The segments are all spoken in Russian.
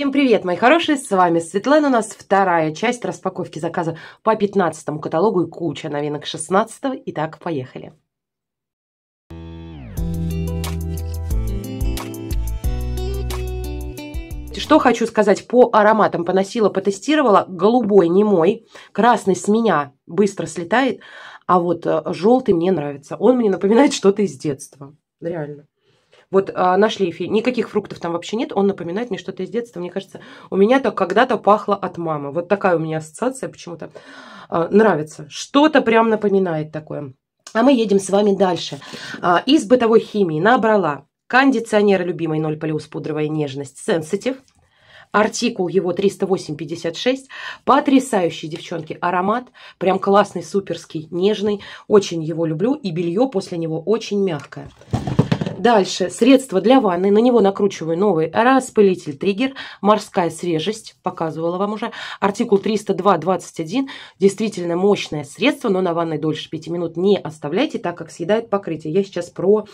Всем привет, мои хорошие, с вами Светлана. У нас вторая часть распаковки заказа по 15 каталогу и куча новинок 16 -го. Итак, поехали. Что хочу сказать по ароматам. Поносила, потестировала. Голубой не мой. Красный с меня быстро слетает. А вот э, желтый мне нравится. Он мне напоминает что-то из детства. Реально вот а, на шлейфе, никаких фруктов там вообще нет, он напоминает мне что-то из детства, мне кажется, у меня-то когда-то пахло от мамы, вот такая у меня ассоциация почему-то а, нравится, что-то прям напоминает такое. А мы едем с вами дальше. А, из бытовой химии набрала кондиционер любимый 0 плюс пудровая нежность сенситив, Артикул его 308.56. Потрясающий, девчонки, аромат. Прям классный, суперский, нежный. Очень его люблю. И белье после него очень мягкое. Дальше средство для ванны. На него накручиваю новый распылитель триггер. Морская свежесть. Показывала вам уже. Артикул 302.21. Действительно мощное средство, но на ванной дольше 5 минут не оставляйте, так как съедает покрытие. Я сейчас про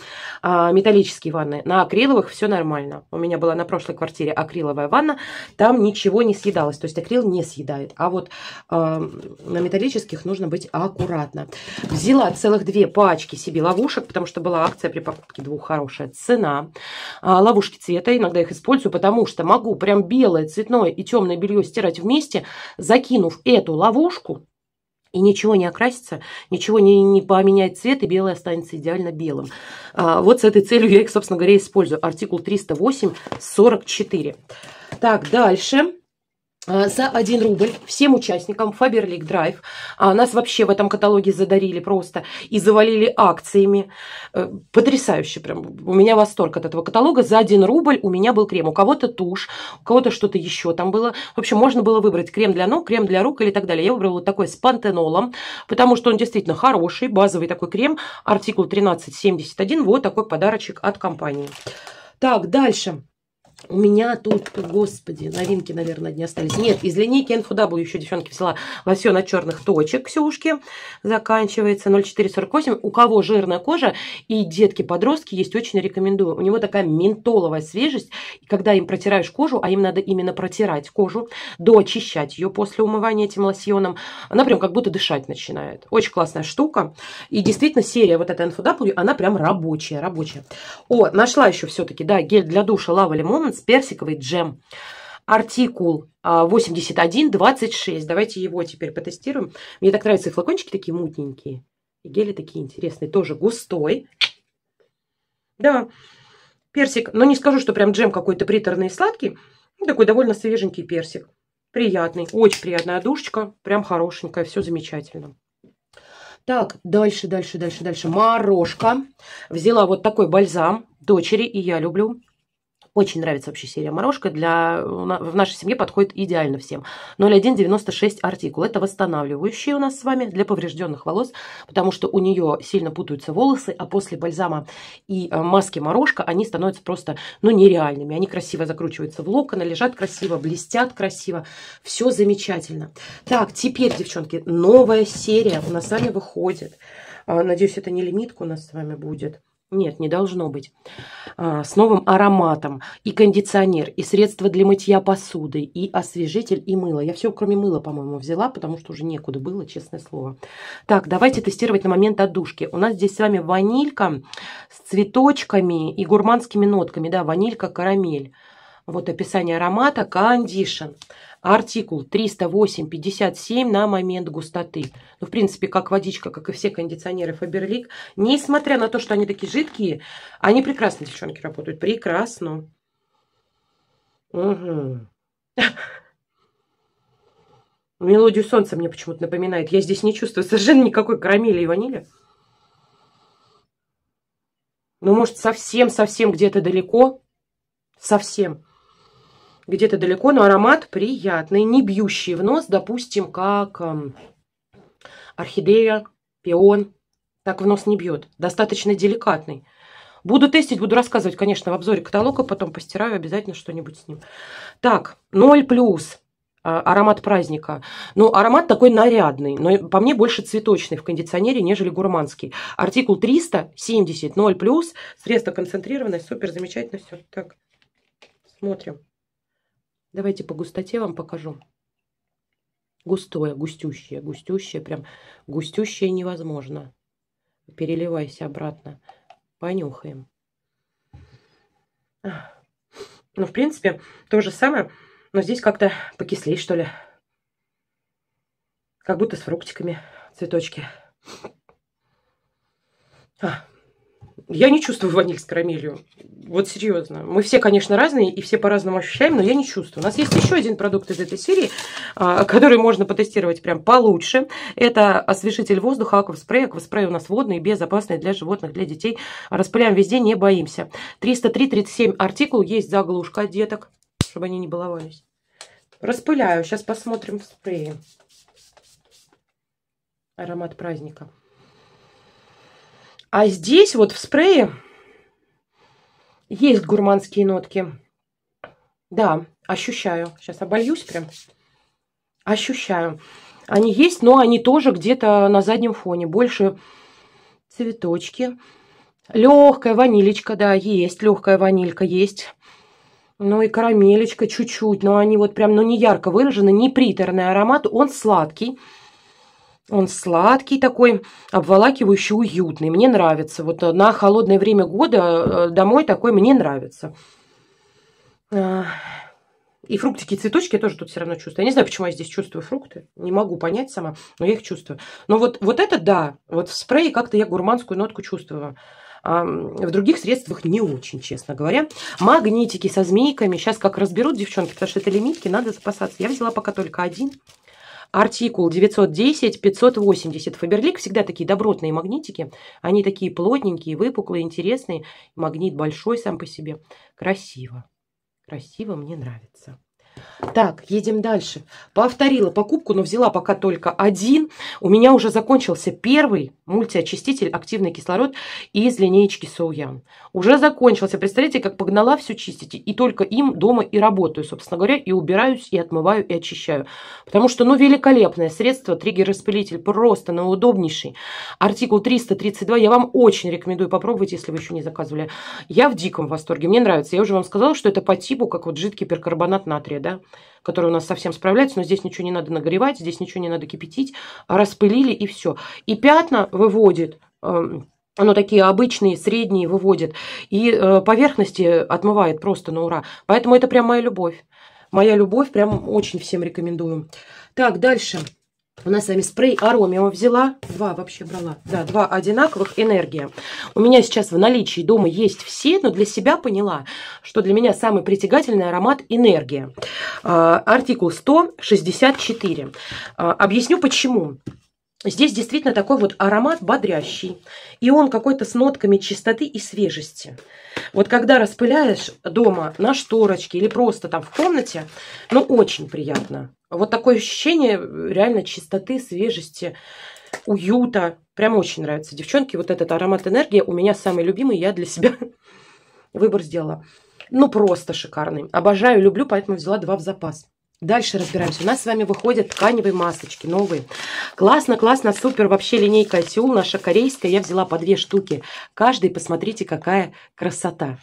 а, металлические ванны. На акриловых все нормально. У меня была на прошлой квартире акриловая ванна. Там ничего не съедалось. То есть акрил не съедает. А вот а, на металлических нужно быть аккуратно. Взяла целых две пачки себе ловушек, потому что была акция при покупке двух хорошая цена. А, ловушки цвета, иногда их использую, потому что могу прям белое, цветное и темное белье стирать вместе, закинув эту ловушку, и ничего не окрасится, ничего не, не поменяет цвет, и белый останется идеально белым. А, вот с этой целью я их, собственно говоря, использую. Артикул 308-44. Так, дальше. Э, за 1 рубль всем участникам Faberlic Drive А нас вообще в этом каталоге задарили просто и завалили акциями. Э, потрясающе прям. У меня восторг от этого каталога. За 1 рубль у меня был крем. У кого-то тушь, у кого-то что-то еще там было. В общем, можно было выбрать крем для ног, крем для рук или так далее. Я выбрала вот такой с пантенолом, потому что он действительно хороший, базовый такой крем. Артикул 1371. Вот такой подарочек от компании. Так, дальше. У меня тут, господи, новинки, наверное, не остались. Нет, из линейки NFW еще, девчонки, взяла во на черных точек Ксюшки. Заканчивается 0,448. У кого жирная кожа и детки-подростки есть, очень рекомендую. У него такая ментоловая свежесть. И когда им протираешь кожу, а им надо именно протирать кожу, доочищать ее после умывания этим лосьоном, она прям как будто дышать начинает. Очень классная штука. И действительно, серия вот эта NFW, она прям рабочая, рабочая. О, нашла еще все-таки, да, гель для душа Lava Lemon Принц, персиковый джем. Артикул 8126. А, Давайте его теперь потестируем. Мне так нравятся и флакончики такие мутненькие. И гели такие интересные. Тоже густой. Да, персик. Но не скажу, что прям джем какой-то приторный и сладкий. Ну, такой довольно свеженький персик. Приятный. Очень приятная душечка. Прям хорошенькая. Все замечательно. Так, дальше, дальше, дальше, дальше. Морошка. Взяла вот такой бальзам. Дочери и я люблю. Очень нравится вообще серия «Морожка». Для, э, в нашей семье подходит идеально всем. 0196 артикул. Это восстанавливающие у нас с вами для поврежденных волос, потому что у нее сильно путаются волосы, а после бальзама и э, маски «Морожка» они становятся просто ну, нереальными. Они красиво закручиваются в локоны, лежат красиво, блестят красиво. Все замечательно. Так, теперь, девчонки, новая серия у нас с вами выходит. А, надеюсь, это не лимитка у нас с вами будет. Нет, не должно быть. А, с новым ароматом и кондиционер, и средство для мытья посуды, и освежитель, и мыло. Я все, кроме мыла, по-моему, взяла, потому что уже некуда было, честное слово. Так, давайте тестировать на момент отдушки. У нас здесь с вами ванилька с цветочками и гурманскими нотками. Да, ванилька, карамель. Вот описание аромата. Кондишн а артикул 308.57 на момент густоты. Ну, в принципе, как водичка, как и все кондиционеры Faberlic, Несмотря на то, что они такие жидкие, они прекрасно, девчонки, работают. Прекрасно. Угу. Мелодию солнца мне почему-то напоминает. Я здесь не чувствую совершенно никакой карамели и ванили. Ну, может, совсем-совсем где-то далеко. Совсем где-то далеко, но аромат приятный, не бьющий в нос, допустим, как эм, орхидея, пион, так в нос не бьет, достаточно деликатный. Буду тестить, буду рассказывать, конечно, в обзоре каталога, потом постираю обязательно что-нибудь с ним. Так, 0 плюс э, аромат праздника. Ну, аромат такой нарядный, но по мне больше цветочный в кондиционере, нежели гурманский. Артикул 370, 0+, средство концентрированное, супер, замечательно все. Так, смотрим. Давайте по густоте вам покажу. Густое, густющее, густющее, прям густющее невозможно. Переливайся обратно. Понюхаем. Ну, в принципе, то же самое, но здесь как-то покислей, что ли. Как будто с фруктиками цветочки. А, я не чувствую ваниль с карамелью. Вот серьезно. Мы все, конечно, разные и все по-разному ощущаем, но я не чувствую. У нас есть еще один продукт из этой серии, а, который можно потестировать прям получше. Это освежитель воздуха акваспрей. Акваспрей у нас водный, безопасный для животных, для детей. Распыляем везде, не боимся. 303-37 артикул. Есть заглушка от деток, чтобы они не баловались. Распыляю. Сейчас посмотрим в спрее. Аромат праздника. А здесь вот в спрее есть гурманские нотки. Да, ощущаю. Сейчас обольюсь прям. Ощущаю. Они есть, но они тоже где-то на заднем фоне. Больше цветочки. Легкая ванилечка, да, есть. Легкая ванилька есть. Ну и карамелечка чуть-чуть. Но они вот прям, ну не ярко выражены, не приторный аромат. Он сладкий. Он сладкий такой, обволакивающий, уютный. Мне нравится. Вот э, на холодное время года э, домой такой мне нравится. А, и фруктики, и цветочки я тоже тут все равно чувствую. Я не знаю, почему я здесь чувствую фрукты. Не могу понять сама, но я их чувствую. Но вот, вот это да. Вот в спрее как-то я гурманскую нотку чувствую. А в других средствах не очень, честно говоря. Магнитики со змейками. Сейчас как разберут девчонки, потому что это лимитки, надо запасаться. Я взяла пока только один. Артикул 910-580. Фаберлик всегда такие добротные магнитики. Они такие плотненькие, выпуклые, интересные. Магнит большой сам по себе. Красиво. Красиво мне нравится. Так, едем дальше. Повторила покупку, но взяла пока только один. У меня уже закончился первый мультиочиститель активный кислород из линеечки Соуян. Уже закончился. Представляете, как погнала все чистить. И только им дома и работаю, собственно говоря. И убираюсь, и отмываю, и очищаю. Потому что, ну, великолепное средство. Триггер-распылитель просто на удобнейший. Артикул 332 я вам очень рекомендую попробовать, если вы еще не заказывали. Я в диком восторге. Мне нравится. Я уже вам сказала, что это по типу, как вот жидкий перкарбонат натрия да, которая у нас совсем справляются, но здесь ничего не надо нагревать, здесь ничего не надо кипятить, распылили и все. И пятна выводит оно эм, ну, такие обычные, средние выводит. И э, поверхности отмывает просто на ура. Поэтому это прям моя любовь. Моя любовь, прям очень всем рекомендую. Так, дальше. У нас с вами спрей Аромио взяла. Два вообще брала. Да, два одинаковых. Энергия. У меня сейчас в наличии дома есть все, но для себя поняла, что для меня самый притягательный аромат – энергия. А, артикул 164. А, объясню, почему. Почему? Здесь действительно такой вот аромат бодрящий. И он какой-то с нотками чистоты и свежести. Вот когда распыляешь дома на шторочке или просто там в комнате, ну очень приятно. Вот такое ощущение реально чистоты, свежести, уюта. Прям очень нравится. Девчонки, вот этот аромат энергии у меня самый любимый. Я для себя выбор сделала. Ну просто шикарный. Обожаю, люблю, поэтому взяла два в запас. Дальше разбираемся. У нас с вами выходят тканевые масочки новые. Классно, классно, супер. Вообще линейка Тюл, наша корейская. Я взяла по две штуки. Каждый, посмотрите, какая красота.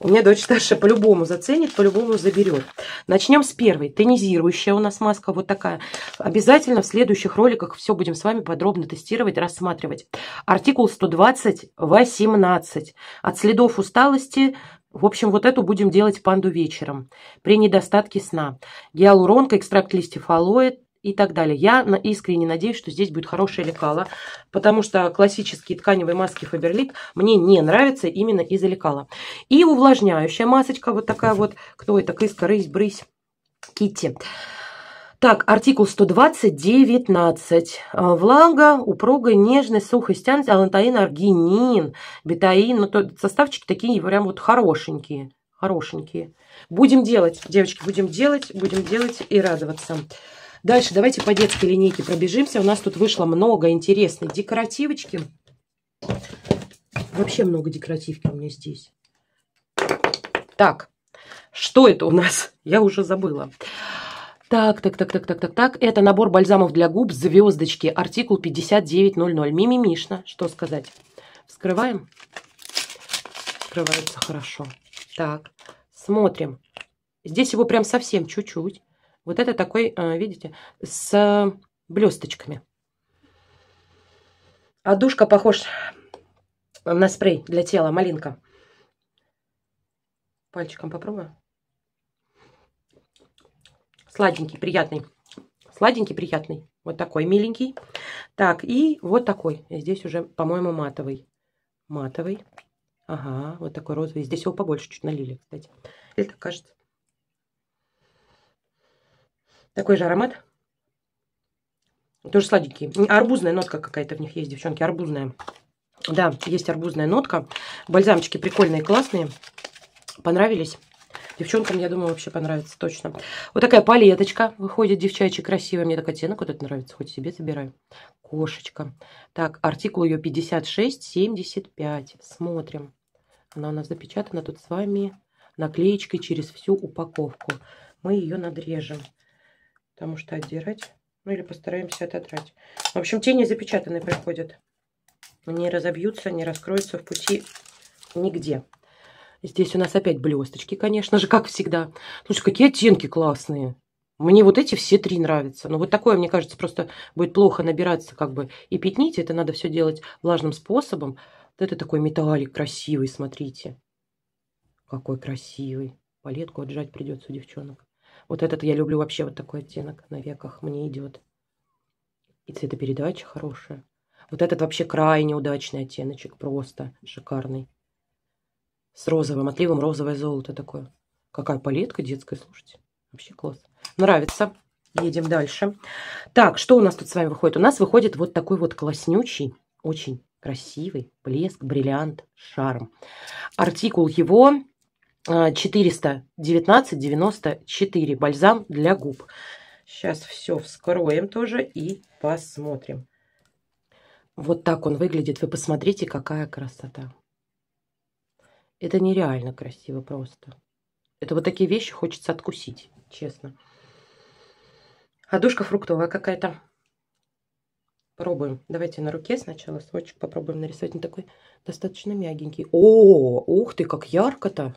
У меня дочь старшая по-любому заценит, по-любому заберет. Начнем с первой. Тонизирующая у нас маска вот такая. Обязательно в следующих роликах все будем с вами подробно тестировать, рассматривать. Артикул 120, 18. От следов усталости, в общем, вот эту будем делать панду вечером при недостатке сна. Гиалуронка, экстракт листьев алоэ и так далее. Я искренне надеюсь, что здесь будет хорошее лекало, потому что классические тканевые маски Фаберлик мне не нравятся именно из-за лекала. И увлажняющая масочка, вот такая вот, кто это, Кыска, Рысь, Брысь, Китти. Так, артикул 120, 19. Э, влага, упругая, нежность, сухость, тянность, алантаин, аргинин, бетаин. Ну, то, составчики такие прям вот хорошенькие. Хорошенькие. Будем делать, девочки, будем делать, будем делать и радоваться. Дальше давайте по детской линейке пробежимся. У нас тут вышло много интересной декоративочки. Вообще много декоративки у меня здесь. Так, что это у нас? Я уже забыла. Так, так, так, так, так, так, так. Это набор бальзамов для губ, звездочки, артикул 5900. Мимимишно, что сказать. Вскрываем. Вскрывается хорошо. Так, смотрим. Здесь его прям совсем чуть-чуть. Вот это такой, э, видите, с блесточками. А душка похож на спрей для тела, малинка. Пальчиком попробую. Сладенький, приятный. Сладенький, приятный. Вот такой миленький. Так, и вот такой. Здесь уже, по-моему, матовый. Матовый. Ага, вот такой розовый. Здесь его побольше чуть налили, кстати. Это кажется. Такой же аромат. Тоже сладенький. Арбузная нотка какая-то в них есть, девчонки. Арбузная. Да, есть арбузная нотка. Бальзамчики прикольные, классные. Понравились. Девчонкам, я думаю, вообще понравится точно. Вот такая палеточка выходит девчачья, красивая. Мне так оттенок вот этот нравится, хоть себе забираю. Кошечка. Так, артикул ее 56,75. Смотрим. Она у нас запечатана тут с вами наклеечкой через всю упаковку. Мы ее надрежем, потому что отдирать... Ну, или постараемся отодрать. В общем, тени запечатанные приходят. Не разобьются, не раскроются в пути нигде. Здесь у нас опять блесточки, конечно же, как всегда. Слушай, какие оттенки классные. Мне вот эти все три нравятся. Но ну, вот такое, мне кажется, просто будет плохо набираться как бы и пятнить. Это надо все делать влажным способом. Вот это такой металлик красивый, смотрите. Какой красивый. Палетку отжать придется у девчонок. Вот этот я люблю вообще, вот такой оттенок на веках мне идет. И цветопередача хорошая. Вот этот вообще крайне удачный оттеночек, просто шикарный с розовым отливом, розовое золото такое. Какая палетка детская, слушайте. Вообще класс. Нравится. Едем дальше. Так, что у нас тут с вами выходит? У нас выходит вот такой вот класснючий, очень красивый блеск, бриллиант, шарм. Артикул его 419,94. А, Бальзам для губ. Сейчас все вскроем тоже и посмотрим. Вот так он выглядит. Вы посмотрите, какая красота. Это нереально красиво просто. Это вот такие вещи хочется откусить, честно. А душка фруктовая какая-то. Пробуем. Давайте на руке сначала срочек попробуем нарисовать. Он такой достаточно мягенький. О, ух ты, как ярко-то.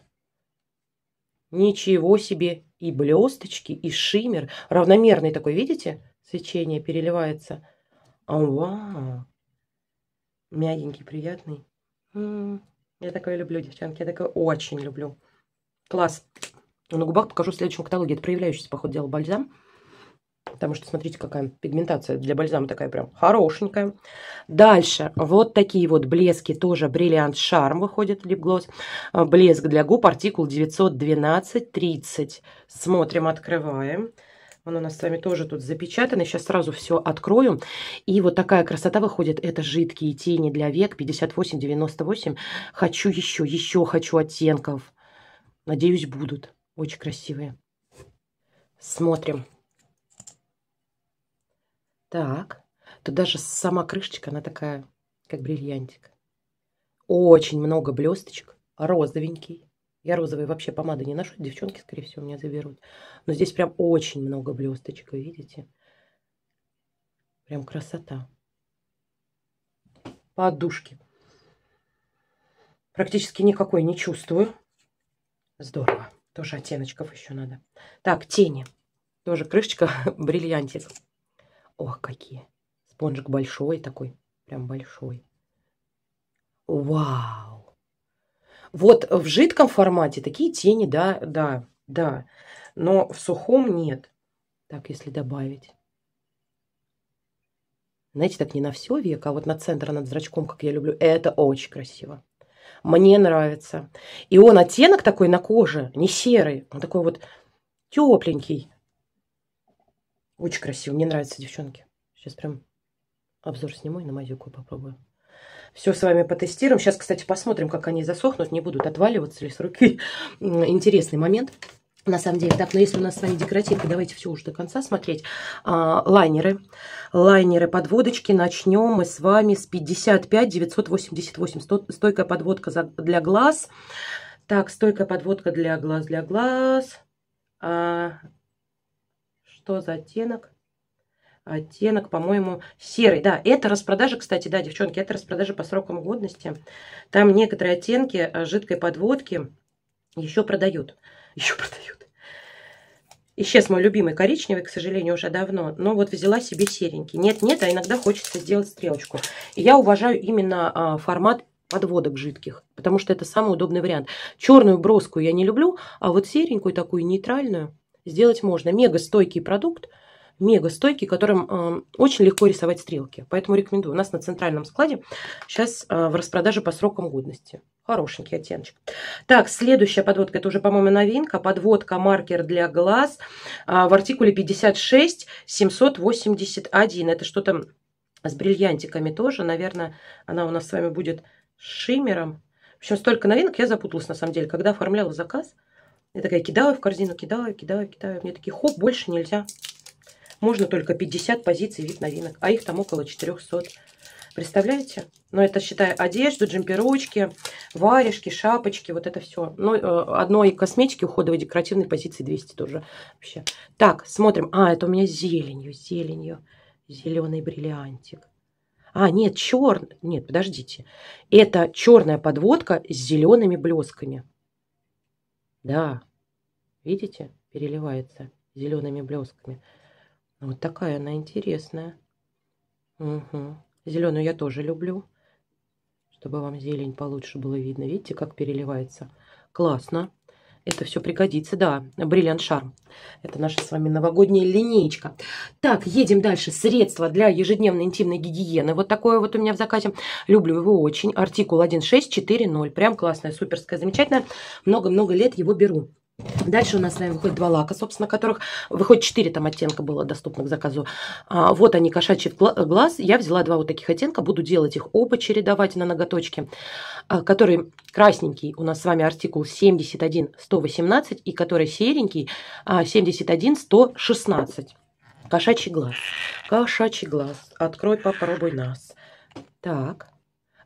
Ничего себе. И блесточки, и шиммер. Равномерный такой, видите? Свечение переливается. Ау, мягенький, приятный. М -м -м. Я такое люблю, девчонки. Я такое очень люблю. Класс. На губах покажу в следующем каталоге. Это проявляющийся, по ходу дела, бальзам. Потому что, смотрите, какая пигментация для бальзама такая прям хорошенькая. Дальше. Вот такие вот блески. Тоже бриллиант шарм выходит, лип а, Блеск для губ. Артикул 912-30. Смотрим, Открываем. Оно у нас с вами тоже тут запечатано. Сейчас сразу все открою. И вот такая красота выходит. Это жидкие тени для век 58-98. Хочу еще, еще хочу оттенков. Надеюсь, будут. Очень красивые. Смотрим. Так. Тут даже сама крышечка, она такая, как бриллиантик. Очень много блесточек. Розовенький. Я розовые вообще помады не ношу, девчонки, скорее всего, меня заберут. Но здесь прям очень много блесточек, вы видите? Прям красота. Подушки. Практически никакой не чувствую. Здорово. Тоже оттеночков еще надо. Так, тени. Тоже крышечка, бриллиантик. Ох, какие. Спонжик большой такой. Прям большой. Вау. Вот в жидком формате такие тени, да, да, да. Но в сухом нет. Так, если добавить. Знаете, так не на все века, а вот на центр над зрачком, как я люблю. Это очень красиво. Мне нравится. И он оттенок такой на коже, не серый. Он такой вот тепленький. Очень красиво. Мне нравится, девчонки. Сейчас прям обзор сниму и на мазюку попробую. Все с вами потестируем. Сейчас, кстати, посмотрим, как они засохнут, не будут отваливаться ли с руки. Интересный момент. На самом деле, так, но если у нас с вами декоративка, давайте все уже до конца смотреть. А, лайнеры, лайнеры, подводочки. Начнем мы с вами с 55 988. Стойкая подводка для глаз. Так, стойкая подводка для глаз, для глаз. А, что за оттенок? оттенок, по-моему, серый. Да, это распродажа, кстати, да, девчонки, это распродажа по срокам годности. Там некоторые оттенки а, жидкой подводки еще продают. Еще продают. Исчез мой любимый коричневый, к сожалению, уже давно. Но вот взяла себе серенький. Нет-нет, а иногда хочется сделать стрелочку. я уважаю именно а, формат подводок жидких, потому что это самый удобный вариант. Черную броску я не люблю, а вот серенькую такую нейтральную сделать можно. Мега стойкий продукт – мега стойки, которым э, очень легко рисовать стрелки. Поэтому рекомендую. У нас на центральном складе сейчас э, в распродаже по срокам годности. Хорошенький оттеночек. Так, следующая подводка, это уже, по-моему, новинка. Подводка маркер для глаз э, в артикуле 56 781. Это что-то с бриллиантиками тоже. Наверное, она у нас с вами будет шиммером. В общем, столько новинок, я запуталась, на самом деле, когда оформляла заказ. Я такая кидаю в корзину, кидаю, кидаю, кидаю. Мне такие, хоп, больше нельзя можно только 50 позиций вид новинок, а их там около 400. Представляете? Но ну, это, считая одежду, джемперочки, варежки, шапочки, вот это все. Ну, э, одной косметики уходовой декоративной позиции 200 тоже вообще. Так, смотрим. А, это у меня зеленью, зеленью. Зеленый бриллиантик. А, нет, черный. Нет, подождите. Это черная подводка с зелеными блесками. Да, видите, переливается зелеными блесками. Вот такая она интересная. Угу. Зеленую я тоже люблю, чтобы вам зелень получше было видно. Видите, как переливается? Классно. Это все пригодится, да, бриллиант шарм. Это наша с вами новогодняя линейка. Так, едем дальше. Средства для ежедневной интимной гигиены. Вот такое вот у меня в закате. Люблю его очень. Артикул 1640. Прям классное, суперское, замечательное. Много-много лет его беру. Дальше у нас с вами выходит два лака, собственно, которых выходит 4 там оттенка было доступно к заказу. А, вот они, кошачий глаз. Я взяла два вот таких оттенка, буду делать их оба чередовать на ноготочке, а, который красненький у нас с вами артикул 71-118 и который серенький а, 71-116. Кошачий глаз. Кошачий глаз. Открой, попробуй нас. Так.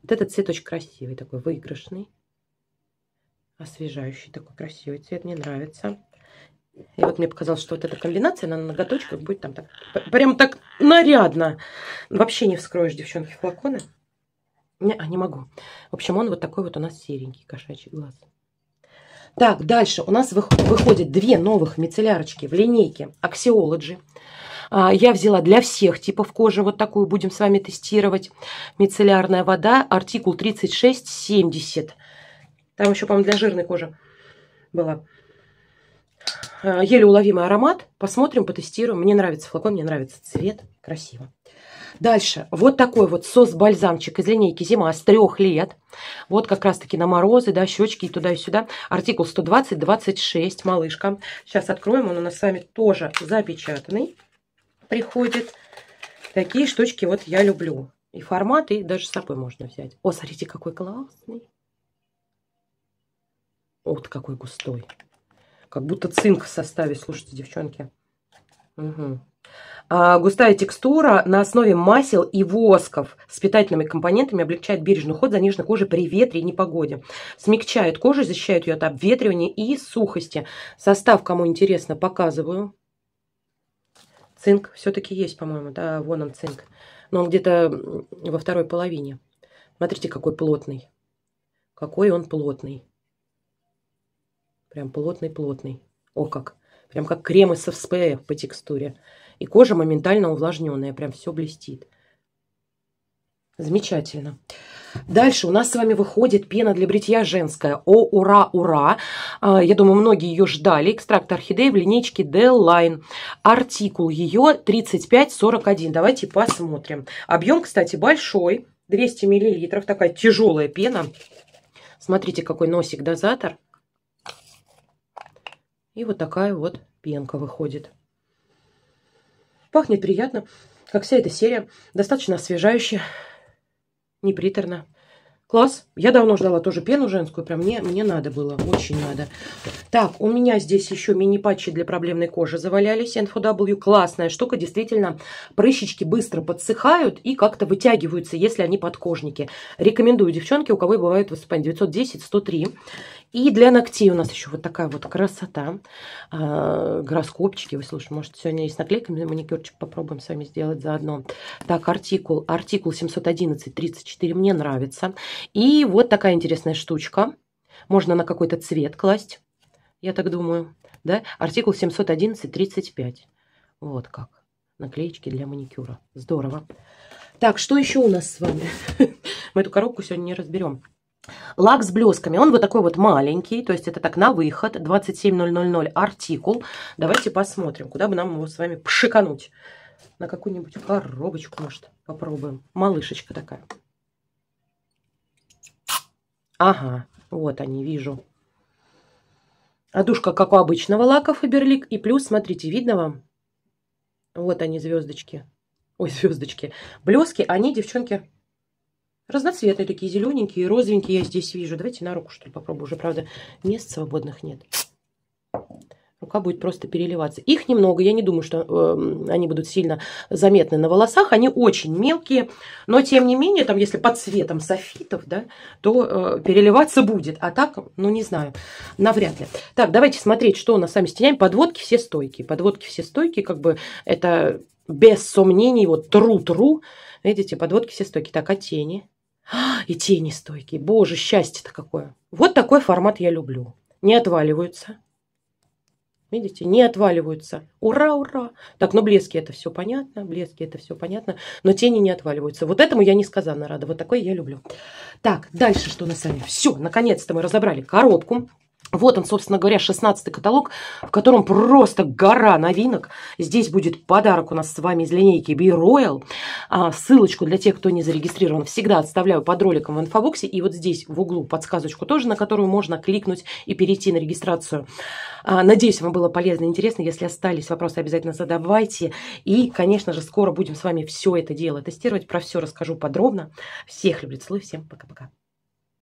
Вот этот цветочек красивый такой, выигрышный освежающий, такой красивый цвет, мне нравится. И вот мне показалось, что вот эта комбинация на ноготочках будет там так, прям так нарядно. Вообще не вскроешь, девчонки, флаконы. Не, а, не могу. В общем, он вот такой вот у нас серенький кошачий глаз. Так, дальше у нас выходит две новых мицеллярочки в линейке аксиологи Я взяла для всех типов кожи вот такую, будем с вами тестировать. Мицеллярная вода, артикул 3670. Там еще, по-моему, для жирной кожи была. Э, еле уловимый аромат. Посмотрим, потестируем. Мне нравится флакон, мне нравится цвет. Красиво. Дальше. Вот такой вот сос-бальзамчик из линейки «Зима» с трех лет. Вот как раз-таки на морозы, да, щечки и туда, и сюда. Артикул 120-26, малышка. Сейчас откроем. Он у нас с вами тоже запечатанный приходит. Такие штучки вот я люблю. И формат, и даже с собой можно взять. О, смотрите, какой классный. Ух ты, какой густой. Как будто цинк в составе, слушайте, девчонки. Угу. А, густая текстура на основе масел и восков с питательными компонентами облегчает бережный уход за нежной кожей при ветре и непогоде. Смягчает кожу, защищает ее от обветривания и сухости. Состав, кому интересно, показываю. Цинк все-таки есть, по-моему, да, вон он цинк. Но он где-то во второй половине. Смотрите, какой плотный. Какой он плотный. Прям плотный-плотный. О как! Прям как крем из SPF по текстуре. И кожа моментально увлажненная. Прям все блестит. Замечательно. Дальше у нас с вами выходит пена для бритья женская. О, ура, ура! А, я думаю, многие ее ждали. Экстракт орхидеи в линейке D-Line. Артикул ее 3541. Давайте посмотрим. Объем, кстати, большой. 200 миллилитров. Такая тяжелая пена. Смотрите, какой носик дозатор. И вот такая вот пенка выходит. Пахнет приятно, как вся эта серия. Достаточно освежающая, не приторно. Класс. Я давно ждала тоже пену женскую. Прям мне, мне надо было. Очень надо. Так, у меня здесь еще мини-патчи для проблемной кожи завалялись. NfW Классная штука. Действительно, прыщички быстро подсыхают и как-то вытягиваются, если они подкожники. Рекомендую девчонки, у кого бывают выступания 910-103. И для ногтей у нас еще вот такая вот красота. А, гороскопчики. Вы слушай, может, сегодня и с наклейками маникюрчик попробуем с вами сделать заодно. Так, артикул. Артикул 711-34 мне нравится. И вот такая интересная штучка. Можно на какой-то цвет класть, я так думаю. Да? Артикул 711-35. Вот как. Наклеечки для маникюра. Здорово. Так, что еще у нас с вами? Мы эту коробку сегодня не разберем. Лак с блесками. Он вот такой вот маленький, то есть это так на выход. 27000 артикул. Давайте посмотрим, куда бы нам его с вами пшикануть. На какую-нибудь коробочку, может, попробуем. Малышечка такая. Ага, вот они, вижу. А душка, как у обычного лака Фаберлик. И плюс, смотрите, видно вам? Вот они, звездочки. Ой, звездочки. Блески, они, девчонки, Разноцветные такие, зелененькие, розовенькие я здесь вижу. Давайте на руку, что ли, попробую. Уже, правда, мест свободных нет. Рука будет просто переливаться. Их немного, я не думаю, что э, они будут сильно заметны на волосах. Они очень мелкие, но тем не менее, там, если под цветом софитов, да, то э, переливаться будет. А так, ну не знаю, навряд ли. Так, давайте смотреть, что у нас сами с тенями. Подводки все стойкие. Подводки все стойкие, как бы это без сомнений, вот тру-тру. Видите, подводки все стойкие. Так, а тени? А, и тени стойкие. Боже, счастье-то какое. Вот такой формат я люблю. Не отваливаются. Видите, не отваливаются. Ура, ура. Так, ну блески это все понятно, блески это все понятно, но тени не отваливаются. Вот этому я несказанно рада, вот такой я люблю. Так, дальше что у нас с вами? Все, наконец-то мы разобрали коробку. Вот он, собственно говоря, 16-й каталог, в котором просто гора новинок. Здесь будет подарок у нас с вами из линейки Be royal а, Ссылочку для тех, кто не зарегистрирован, всегда отставляю под роликом в инфобоксе. И вот здесь в углу подсказочку тоже, на которую можно кликнуть и перейти на регистрацию. А, надеюсь, вам было полезно и интересно. Если остались вопросы, обязательно задавайте. И, конечно же, скоро будем с вами все это дело тестировать. Про все расскажу подробно. Всех люблю, целую, всем пока-пока.